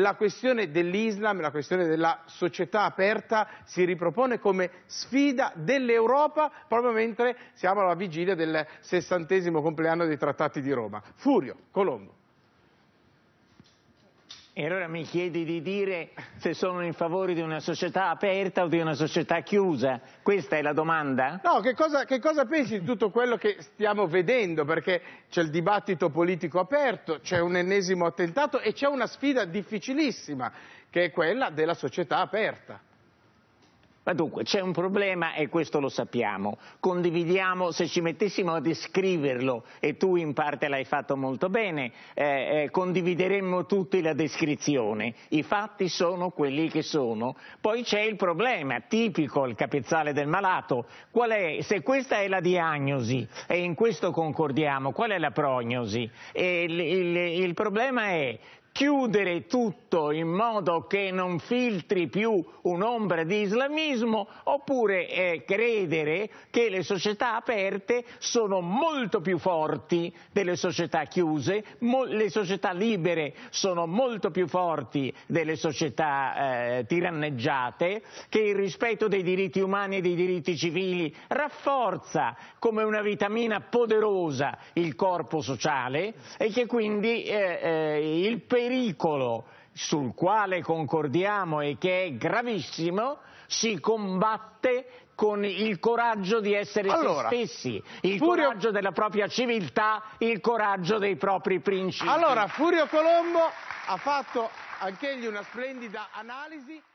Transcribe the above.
La questione dell'Islam, la questione della società aperta si ripropone come sfida dell'Europa proprio mentre siamo alla vigilia del sessantesimo compleanno dei trattati di Roma. Furio, Colombo. E allora mi chiedi di dire se sono in favore di una società aperta o di una società chiusa? Questa è la domanda? No, che cosa, che cosa pensi di tutto quello che stiamo vedendo? Perché c'è il dibattito politico aperto, c'è un ennesimo attentato e c'è una sfida difficilissima, che è quella della società aperta. Ma dunque c'è un problema e questo lo sappiamo, condividiamo, se ci mettessimo a descriverlo, e tu in parte l'hai fatto molto bene, eh, eh, condivideremmo tutti la descrizione, i fatti sono quelli che sono. Poi c'è il problema, tipico il capezzale del malato, qual è, se questa è la diagnosi e in questo concordiamo, qual è la prognosi? Il, il, il problema è chiudere tutto in modo che non filtri più un'ombra di islamismo oppure eh, credere che le società aperte sono molto più forti delle società chiuse, le società libere sono molto più forti delle società eh, tiranneggiate, che il rispetto dei diritti umani e dei diritti civili rafforza come una vitamina poderosa il corpo sociale e che quindi eh, eh il peso pericolo sul quale concordiamo e che è gravissimo, si combatte con il coraggio di essere allora, se stessi, il Furio... coraggio della propria civiltà, il coraggio dei propri principi. Allora, Furio Colombo ha fatto anch'egli una splendida analisi.